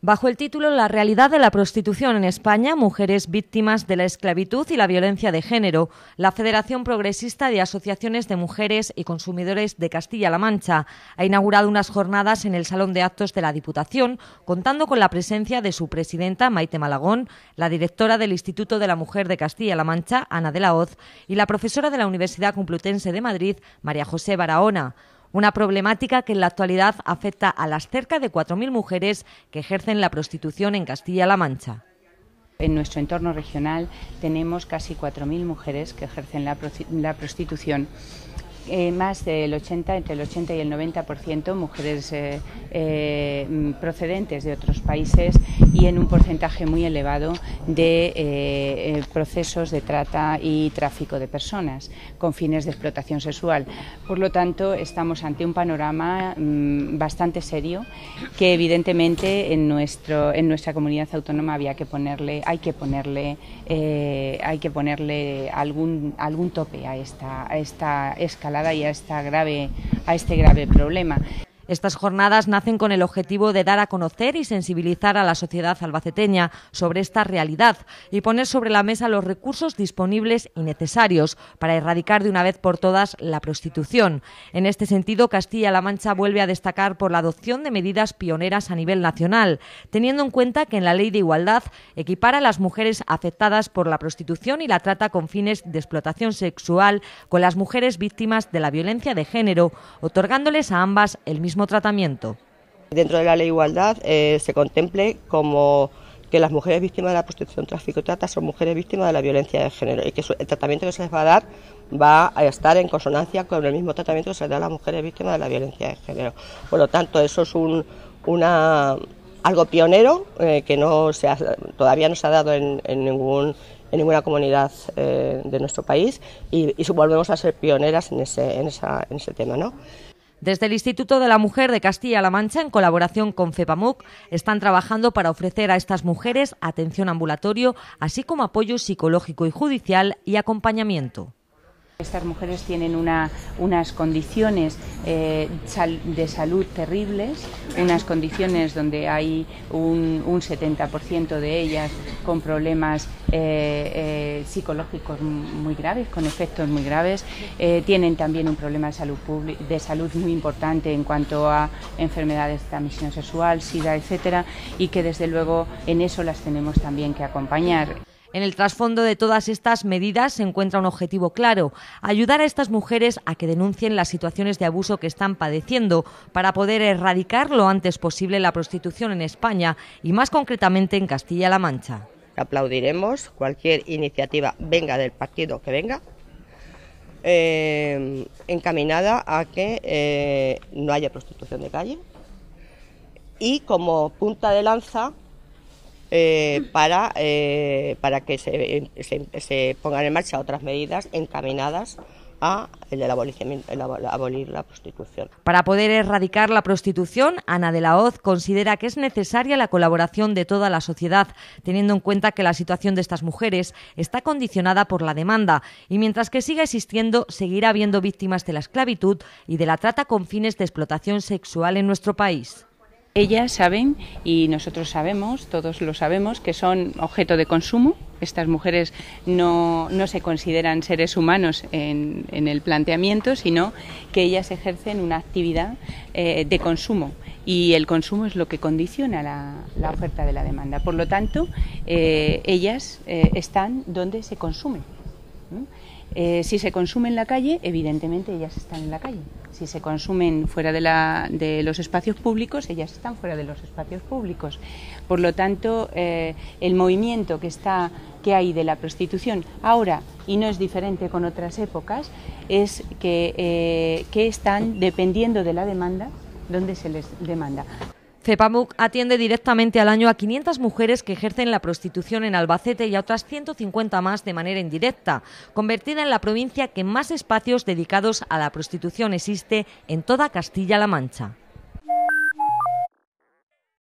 bajo el título La realidad de la prostitución en España, mujeres víctimas de la esclavitud y la violencia de género, la Federación Progresista de Asociaciones de Mujeres y Consumidores de Castilla-La Mancha ha inaugurado unas jornadas en el Salón de Actos de la Diputación, contando con la presencia de su presidenta Maite Malagón, la directora del Instituto de la Mujer de Castilla-La Mancha, Ana de la Hoz, y la profesora de la Universidad Complutense de Madrid, María José Barahona. Una problemática que en la actualidad afecta a las cerca de 4.000 mujeres que ejercen la prostitución en Castilla-La Mancha. En nuestro entorno regional tenemos casi 4.000 mujeres que ejercen la, prostitución eh, más del 80, entre el 80 y el 90% mujeres eh, eh, procedentes de otros países y en un porcentaje muy elevado de eh, eh, procesos de trata y tráfico de personas con fines de explotación sexual. Por lo tanto, estamos ante un panorama mm, bastante serio que evidentemente en, nuestro, en nuestra comunidad autónoma había que ponerle, hay que ponerle, hay que ponerle algún, algún tope a esta, a esta escalada y esta grave, a este grave problema. Estas jornadas nacen con el objetivo de dar a conocer y sensibilizar a la sociedad albaceteña sobre esta realidad y poner sobre la mesa los recursos disponibles y necesarios para erradicar de una vez por todas la prostitución. En este sentido, Castilla-La Mancha vuelve a destacar por la adopción de medidas pioneras a nivel nacional, teniendo en cuenta que en la Ley de Igualdad equipara a las mujeres afectadas por la prostitución y la trata con fines de explotación sexual con las mujeres víctimas de la violencia de género, otorgándoles a ambas el mismo tratamiento. Dentro de la ley igualdad eh, se contemple como que las mujeres víctimas de la prostitución, tráfico y trata son mujeres víctimas de la violencia de género y que el tratamiento que se les va a dar va a estar en consonancia con el mismo tratamiento que se les da a las mujeres víctimas de la violencia de género. Por lo tanto, eso es un, una, algo pionero eh, que no se todavía no se ha dado en, ninguna comunidad eh, de nuestro país y, y, volvemos a ser pioneras en ese, en ese tema. ¿no? Desde el Instituto de la Mujer de Castilla-La Mancha, en colaboración con FEPAMUC, están trabajando para ofrecer a estas mujeres atención ambulatorio, así como apoyo psicológico y judicial y acompañamiento. Estas mujeres tienen unas condiciones eh, de salud terribles, unas condiciones donde hay un, 70% de ellas con problemas eh, eh, psicológicos muy graves, con efectos muy graves. tienen también un problema de salud, de salud muy importante en cuanto a enfermedades de transmisión sexual, SIDA, etcétera, y que desde luego en eso las tenemos también que acompañar. En el trasfondo de todas estas medidas se encuentra un objetivo claro, ayudar a estas mujeres a que denuncien las situaciones de abuso que están padeciendo para poder erradicar lo antes posible la prostitución en España y más concretamente en Castilla-La Mancha. Aplaudiremos cualquier iniciativa, venga del partido que venga, eh, encaminada a que eh, no haya prostitución de calle. Y como punta de lanza eh, eh, para, que se, pongan en marcha otras medidas encaminadas a el, abolir la prostitución. Para poder erradicar la prostitución, Ana de la Hoz considera que es necesaria la colaboración de toda la sociedad, teniendo en cuenta que la situación de estas mujeres está condicionada por la demanda y mientras que siga existiendo, seguirá habiendo víctimas de la esclavitud y de la trata con fines de explotación sexual en nuestro país. Ellas saben y nosotros sabemos, todos lo sabemos, que son objeto de consumo. Estas mujeres no, se consideran seres humanos en, el planteamiento, sino que ellas ejercen una actividad eh, de consumo y el consumo es lo que condiciona la, oferta de la demanda. Por lo tanto, eh, ellas eh, están donde se consume. Eh, si se consume en la calle, evidentemente ellas están en la calle. Si se consumen fuera de, los espacios públicos, ellas están fuera de los espacios públicos. Por lo tanto, eh, el movimiento que, está, que hay de la prostitución ahora, y no es diferente con otras épocas, es que, eh, que están dependiendo de la demanda, donde se les demanda. CEPAMUC atiende directamente al año a 500 mujeres que ejercen la prostitución en Albacete y a otras 150 más de manera indirecta, convertida en la provincia que más espacios dedicados a la prostitución existe en toda Castilla-La Mancha.